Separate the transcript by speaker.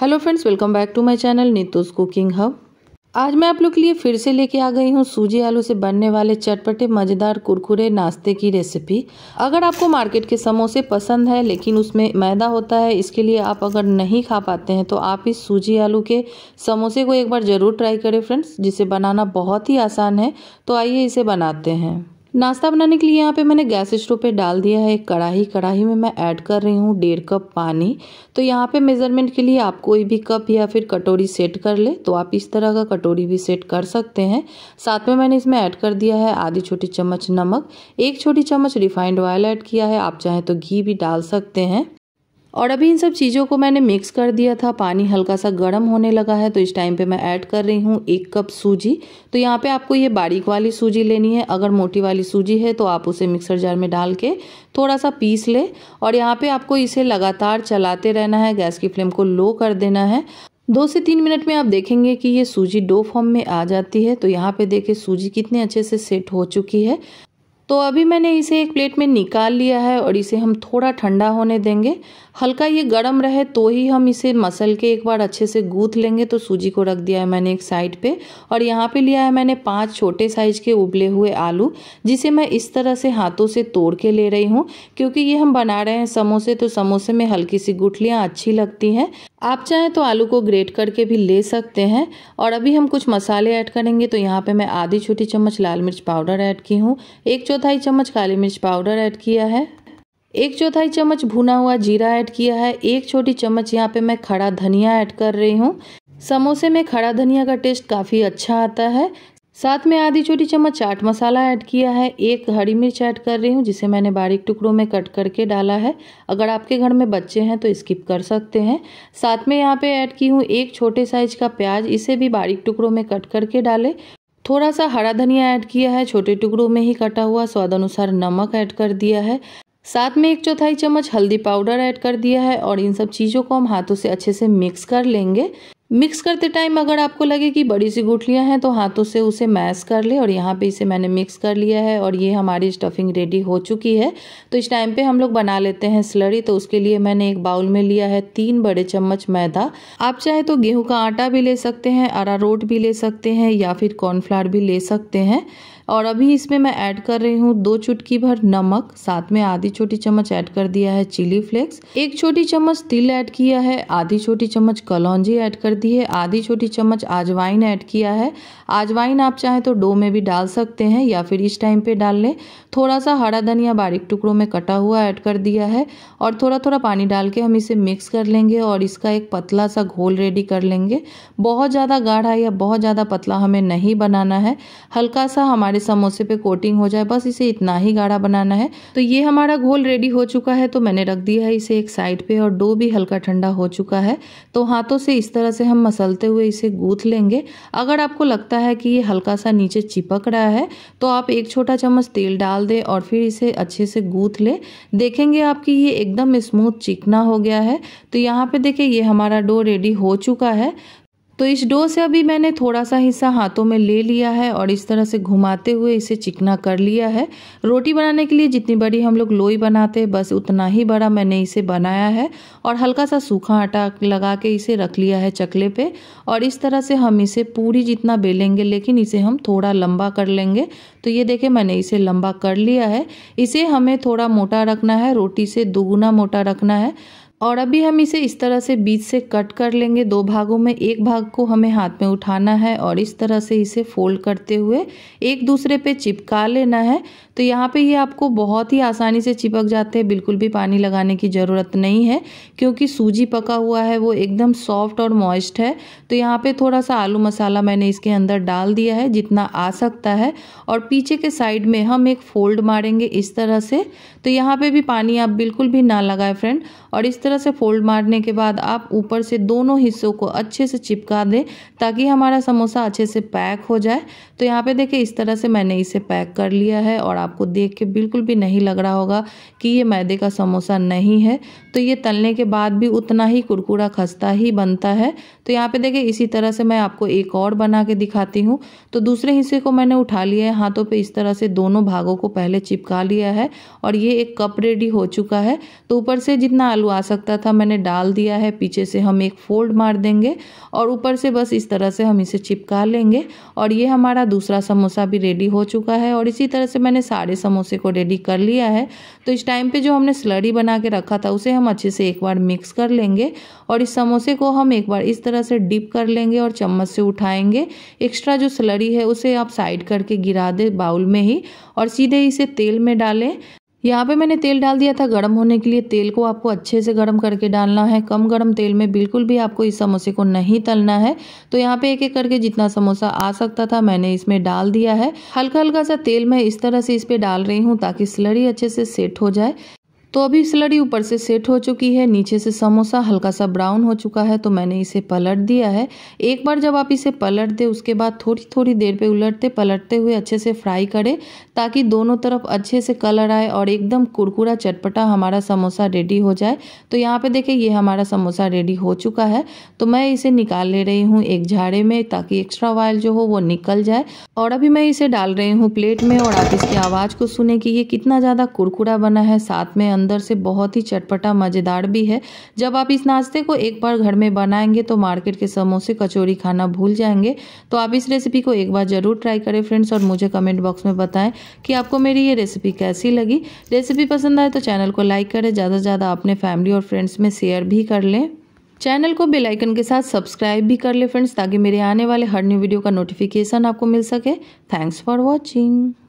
Speaker 1: hello friends welcome back to my channel Neetu's cooking hub आज मैं आप लोग के लिए फिर से लेके आ गई हूँ सूजी आलू से बनने वाले चटपटे मज़ेदार कुरकुरे नाश्ते की रेसिपी अगर आपको मार्केट के समोसे पसंद है लेकिन उसमें मैदा होता है इसके लिए आप अगर नहीं खा पाते हैं तो आप इस सूजी आलू के समोसे को एक बार ज़रूर ट्राई करें फ्रेंड्स जिसे बनाना बहुत ही आसान है तो आइए इसे बनाते हैं नाश्ता बनाने के लिए यहाँ पे मैंने गैस स्टोव पे डाल दिया है एक कढ़ाई कढ़ाई में मैं ऐड कर रही हूँ डेढ़ कप पानी तो यहाँ पे मेज़रमेंट के लिए आप कोई भी कप या फिर कटोरी सेट कर ले तो आप इस तरह का कटोरी भी सेट कर सकते हैं साथ में मैंने इसमें ऐड कर दिया है आधी छोटी चम्मच नमक एक छोटी चम्मच रिफाइंड ऑयल ऐड किया है आप चाहें तो घी भी डाल सकते हैं और अभी इन सब चीज़ों को मैंने मिक्स कर दिया था पानी हल्का सा गर्म होने लगा है तो इस टाइम पे मैं ऐड कर रही हूँ एक कप सूजी तो यहाँ पे आपको ये बारीक वाली सूजी लेनी है अगर मोटी वाली सूजी है तो आप उसे मिक्सर जार में डाल के थोड़ा सा पीस ले और यहाँ पर आपको इसे लगातार चलाते रहना है गैस की फ्लेम को लो कर देना है दो से तीन मिनट में आप देखेंगे कि ये सूजी डो फॉर्म में आ जाती है तो यहाँ पे देखिए सूजी कितने अच्छे से सेट हो चुकी है तो अभी मैंने इसे एक प्लेट में निकाल लिया है और इसे हम थोड़ा ठंडा होने देंगे हल्का ये गर्म रहे तो ही हम इसे मसल के एक बार अच्छे से गूथ लेंगे तो सूजी को रख दिया है मैंने एक साइड पे और यहाँ पे लिया है मैंने पांच छोटे साइज के उबले हुए आलू जिसे मैं इस तरह से हाथों से तोड़ के ले रही हूँ क्योंकि ये हम बना रहे हैं समोसे तो समोसे में हल्की सी गुठलियाँ अच्छी लगती हैं आप चाहें तो आलू को ग्रेट करके भी ले सकते हैं और अभी हम कुछ मसाले ऐड करेंगे तो यहाँ पे मैं आधी छोटी चम्मच लाल मिर्च पाउडर ऐड की हूँ एक चौथाई चम्मच काली मिर्च पाउडर ऐड किया है एक चौथाई चम्मच भुना हुआ जीरा ऐड किया है एक छोटी चम्मच यहाँ पे मैं खड़ा धनिया ऐड कर रही हूँ समोसे में खड़ा धनिया का टेस्ट काफ़ी अच्छा आता है साथ में आधी छोटी चम्मच चाट मसाला ऐड किया है एक हरी मिर्च ऐड कर रही हूँ जिसे मैंने बारीक टुकड़ों में कट करके डाला है अगर आपके घर में बच्चे हैं तो स्किप कर सकते हैं साथ में यहाँ पे ऐड की हूँ एक छोटे साइज का प्याज इसे भी बारीक टुकड़ों में कट करके डालें थोड़ा सा हरा धनिया ऐड किया है छोटे टुकड़ों में ही कटा हुआ स्वाद अनुसार नमक ऐड कर दिया है साथ में एक चौथाई चम्मच हल्दी पाउडर ऐड कर दिया है और इन सब चीज़ों को हम हाथों से अच्छे से मिक्स कर लेंगे मिक्स करते टाइम अगर आपको लगे कि बड़ी सी गुठलियाँ हैं तो हाथों से उसे मैश कर ले और यहाँ पे इसे मैंने मिक्स कर लिया है और ये हमारी स्टफिंग रेडी हो चुकी है तो इस टाइम पे हम लोग बना लेते हैं स्लरी तो उसके लिए मैंने एक बाउल में लिया है तीन बड़े चम्मच मैदा आप चाहे तो गेहूँ का आटा भी ले सकते हैं अरारोट भी ले सकते हैं या फिर कॉर्नफ्लावर भी ले सकते हैं और अभी इसमें मैं ऐड कर रही हूँ दो चुटकी भर नमक साथ में आधी छोटी चम्मच ऐड कर दिया है चिली फ्लेक्स एक छोटी चम्मच तिल ऐड किया है आधी छोटी चम्मच कलौजी ऐड कर दी है आधी छोटी चम्मच आजवाइन ऐड किया है आजवाइन आप चाहें तो डो में भी डाल सकते हैं या फिर इस टाइम पे डाल लें थोड़ा सा हरा धनिया बारीक टुकड़ों में कटा हुआ ऐड कर दिया है और थोड़ा थोड़ा पानी डाल के हम इसे मिक्स कर लेंगे और इसका एक पतला सा घोल रेडी कर लेंगे बहुत ज़्यादा गाढ़ा या बहुत ज़्यादा पतला हमें नहीं बनाना है हल्का सा हमारे हमारे समोसे पे कोटिंग हो जाए बस इसे इतना ही गाढ़ा बनाना है तो ये हमारा घोल रेडी हो चुका है तो मैंने रख दिया है इसे एक साइड पे और डो भी हल्का ठंडा हो चुका है तो हाथों से इस तरह से हम मसलते हुए इसे गूथ लेंगे अगर आपको लगता है कि ये हल्का सा नीचे चिपक रहा है तो आप एक छोटा चम्मच तेल डाल दें और फिर इसे अच्छे से गूथ लें देखेंगे आपकी ये एकदम स्मूथ चिकना हो गया है तो यहाँ पर देखिए ये हमारा डो रेडी हो चुका है तो इस डो से अभी मैंने थोड़ा सा हिस्सा हाथों में ले लिया है और इस तरह से घुमाते हुए इसे चिकना कर लिया है रोटी बनाने के लिए जितनी बड़ी हम लोग लोई बनाते हैं बस उतना ही बड़ा मैंने इसे बनाया है और हल्का सा सूखा आटा लगा के इसे रख लिया है चकले पे और इस तरह से हम इसे पूरी जितना बेलेंगे लेकिन इसे हम थोड़ा लंबा कर लेंगे तो ये देखें मैंने इसे लंबा कर लिया है इसे हमें थोड़ा मोटा रखना है रोटी से दोगुना मोटा रखना है और अभी हम इसे इस तरह से बीच से कट कर लेंगे दो भागों में एक भाग को हमें हाथ में उठाना है और इस तरह से इसे फोल्ड करते हुए एक दूसरे पे चिपका लेना है तो यहाँ पे ये आपको बहुत ही आसानी से चिपक जाते हैं बिल्कुल भी पानी लगाने की ज़रूरत नहीं है क्योंकि सूजी पका हुआ है वो एकदम सॉफ्ट और मॉइस्ट है तो यहाँ पर थोड़ा सा आलू मसाला मैंने इसके अंदर डाल दिया है जितना आ सकता है और पीछे के साइड में हम एक फोल्ड मारेंगे इस तरह से तो यहाँ पर भी पानी आप बिल्कुल भी ना लगाए फ्रेंड और इस तरह तरह से फोल्ड मारने के बाद आप ऊपर से दोनों हिस्सों को अच्छे से चिपका दें ताकि हमारा समोसा अच्छे से पैक हो जाए तो यहाँ पे देखिए इस तरह से मैंने इसे पैक कर लिया है और आपको देख के बिल्कुल भी नहीं लग रहा होगा कि ये मैदे का समोसा नहीं है तो ये तलने के बाद भी उतना ही कुरकुरा खस्ता ही बनता है तो यहाँ पे देखिए इसी तरह से मैं आपको एक और बना के दिखाती हूँ तो दूसरे हिस्से को मैंने उठा लिया है हाथों पर इस तरह से दोनों भागों को पहले चिपका लिया है और ये एक कप रेडी हो चुका है तो ऊपर से जितना आलू आ सकता लगता था मैंने डाल दिया है पीछे से हम एक फोल्ड मार देंगे और ऊपर से बस इस तरह से हम इसे चिपका लेंगे और ये हमारा दूसरा समोसा भी रेडी हो चुका है और इसी तरह से मैंने सारे समोसे को रेडी कर लिया है तो इस टाइम पे जो हमने स्लरी बना के रखा था उसे हम अच्छे से एक बार मिक्स कर लेंगे और इस समोसे को हम एक बार इस तरह से डिप कर लेंगे और चम्मच से उठाएंगे एक्स्ट्रा जो स्लरी है उसे आप साइड करके गिरा दें बाउल में ही और सीधे इसे तेल में डालें यहाँ पे मैंने तेल डाल दिया था गर्म होने के लिए तेल को आपको अच्छे से गर्म करके डालना है कम गर्म तेल में बिल्कुल भी आपको इस समोसे को नहीं तलना है तो यहाँ पे एक एक करके जितना समोसा आ सकता था मैंने इसमें डाल दिया है हल्का हल्का सा तेल मैं इस तरह से इस पर डाल रही हूँ ताकि स्लरी अच्छे से सेट हो जाए तो अभी स्लरी ऊपर से सेट हो चुकी है नीचे से समोसा हल्का सा ब्राउन हो चुका है तो मैंने इसे पलट दिया है एक बार जब आप इसे पलट दे उसके बाद थोड़ी थोड़ी देर पे उलटते पलटते हुए अच्छे से फ्राई करें ताकि दोनों तरफ अच्छे से कलर आए और एकदम कुरकुरा चटपटा हमारा समोसा रेडी हो जाए तो यहाँ पे देखें ये हमारा समोसा रेडी हो चुका है तो मैं इसे निकाल ले रही हूँ एक झाड़े में ताकि एक्स्ट्रा ऑयल जो हो वो निकल जाए और अभी मैं इसे डाल रही हूँ प्लेट में और आप इसकी आवाज़ को सुने कि ये कितना ज़्यादा कुरकुरा बना है साथ में अंदर से बहुत ही चटपटा मज़ेदार भी है जब आप इस नाश्ते को एक बार घर में बनाएंगे तो मार्केट के समोसे कचौरी खाना भूल जाएंगे तो आप इस रेसिपी को एक बार ज़रूर ट्राई करें फ्रेंड्स और मुझे कमेंट बॉक्स में बताएं कि आपको मेरी ये रेसिपी कैसी लगी रेसिपी पसंद आए तो चैनल को लाइक करें ज़्यादा से ज़्यादा अपने फैमिली और फ्रेंड्स में शेयर भी कर लें चैनल को बेल आइकन के साथ सब्सक्राइब भी कर ले फ्रेंड्स ताकि मेरे आने वाले हर न्यू वीडियो का नोटिफिकेशन आपको मिल सके थैंक्स फॉर वॉचिंग